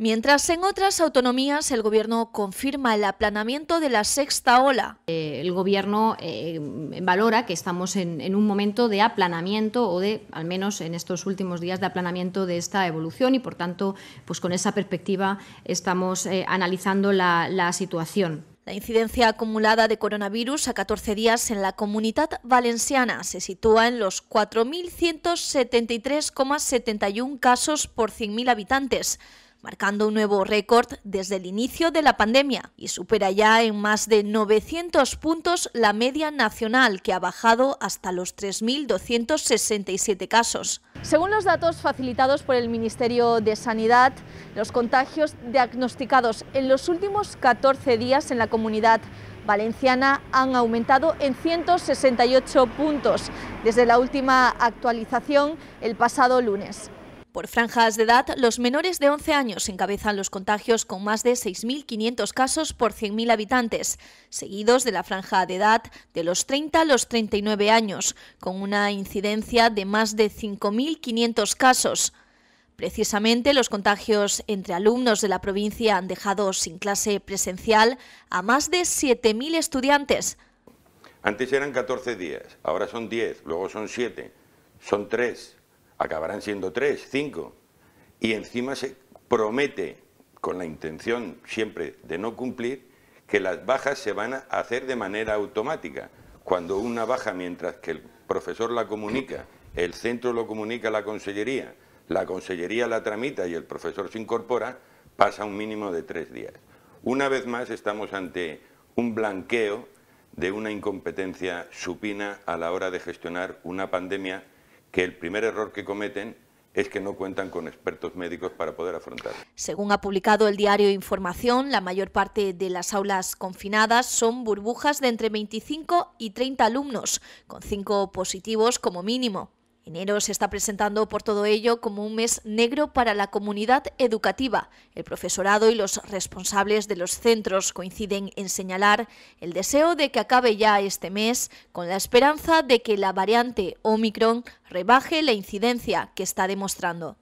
Mientras en otras autonomías el gobierno confirma el aplanamiento de la sexta ola. Eh, el gobierno eh, valora que estamos en, un momento de aplanamiento o de, al menos en estos últimos días, de aplanamiento de esta evolución y, por tanto, pues con esa perspectiva estamos eh, analizando la, la situación. La incidencia acumulada de coronavirus a 14 días en la comunidad valenciana se sitúa en los 4.173,71 casos por 100.000 habitantes marcando un nuevo récord desde el inicio de la pandemia y supera ya en más de 900 puntos la media nacional, que ha bajado hasta los 3.267 casos. Según los datos facilitados por el Ministerio de Sanidad, los contagios diagnosticados en los últimos 14 días en la comunidad valenciana han aumentado en 168 puntos desde la última actualización el pasado lunes. Por franjas de edad, los menores de 11 años encabezan los contagios con más de 6.500 casos por 100.000 habitantes, seguidos de la franja de edad de los 30 a los 39 años, con una incidencia de más de 5.500 casos. Precisamente los contagios entre alumnos de la provincia han dejado sin clase presencial a más de 7.000 estudiantes. Antes eran 14 días, ahora son 10, luego son 7, son 3 acabarán siendo tres, cinco. Y encima se promete, con la intención siempre de no cumplir, que las bajas se van a hacer de manera automática. Cuando una baja, mientras que el profesor la comunica, el centro lo comunica a la consellería, la consellería la tramita y el profesor se incorpora, pasa un mínimo de tres días. Una vez más estamos ante un blanqueo de una incompetencia supina a la hora de gestionar una pandemia que el primer error que cometen es que no cuentan con expertos médicos para poder afrontar. Según ha publicado el diario Información, la mayor parte de las aulas confinadas son burbujas de entre 25 y 30 alumnos, con cinco positivos como mínimo. Enero se está presentando por todo ello como un mes negro para la comunidad educativa. El profesorado y los responsables de los centros coinciden en señalar el deseo de que acabe ya este mes con la esperanza de que la variante Omicron rebaje la incidencia que está demostrando.